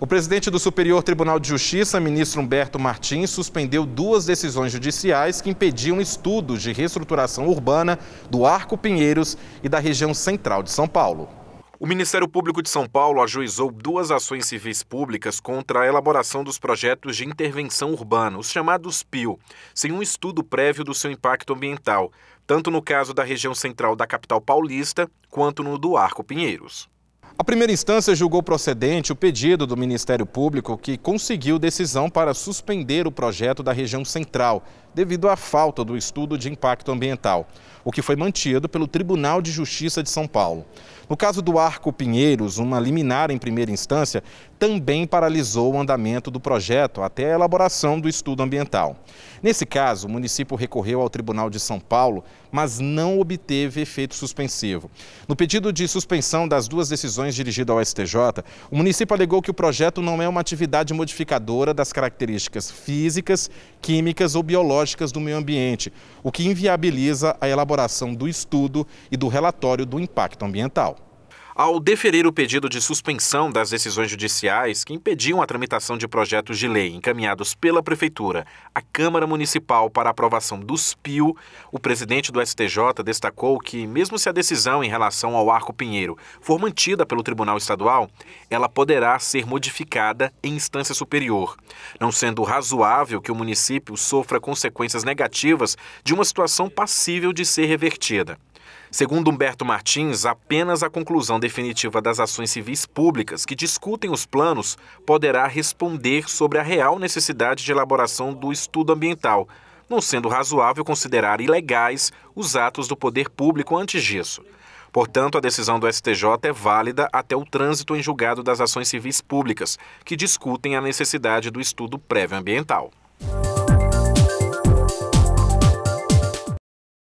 O presidente do Superior Tribunal de Justiça, ministro Humberto Martins, suspendeu duas decisões judiciais que impediam estudos de reestruturação urbana do Arco Pinheiros e da região central de São Paulo. O Ministério Público de São Paulo ajuizou duas ações civis públicas contra a elaboração dos projetos de intervenção urbana, os chamados PIO, sem um estudo prévio do seu impacto ambiental, tanto no caso da região central da capital paulista quanto no do Arco Pinheiros. A primeira instância julgou procedente o pedido do Ministério Público, que conseguiu decisão para suspender o projeto da região central, devido à falta do estudo de impacto ambiental, o que foi mantido pelo Tribunal de Justiça de São Paulo. No caso do Arco Pinheiros, uma liminar em primeira instância também paralisou o andamento do projeto até a elaboração do estudo ambiental. Nesse caso, o município recorreu ao Tribunal de São Paulo mas não obteve efeito suspensivo. No pedido de suspensão das duas decisões dirigidas ao STJ, o município alegou que o projeto não é uma atividade modificadora das características físicas, químicas ou biológicas do meio ambiente, o que inviabiliza a elaboração do estudo e do relatório do impacto ambiental ao deferir o pedido de suspensão das decisões judiciais que impediam a tramitação de projetos de lei encaminhados pela Prefeitura à Câmara Municipal para aprovação dos PIO, o presidente do STJ destacou que, mesmo se a decisão em relação ao Arco Pinheiro for mantida pelo Tribunal Estadual, ela poderá ser modificada em instância superior, não sendo razoável que o município sofra consequências negativas de uma situação passível de ser revertida. Segundo Humberto Martins, apenas a conclusão definitiva das ações civis públicas que discutem os planos poderá responder sobre a real necessidade de elaboração do estudo ambiental, não sendo razoável considerar ilegais os atos do poder público antes disso. Portanto, a decisão do STJ é válida até o trânsito em julgado das ações civis públicas, que discutem a necessidade do estudo prévio ambiental.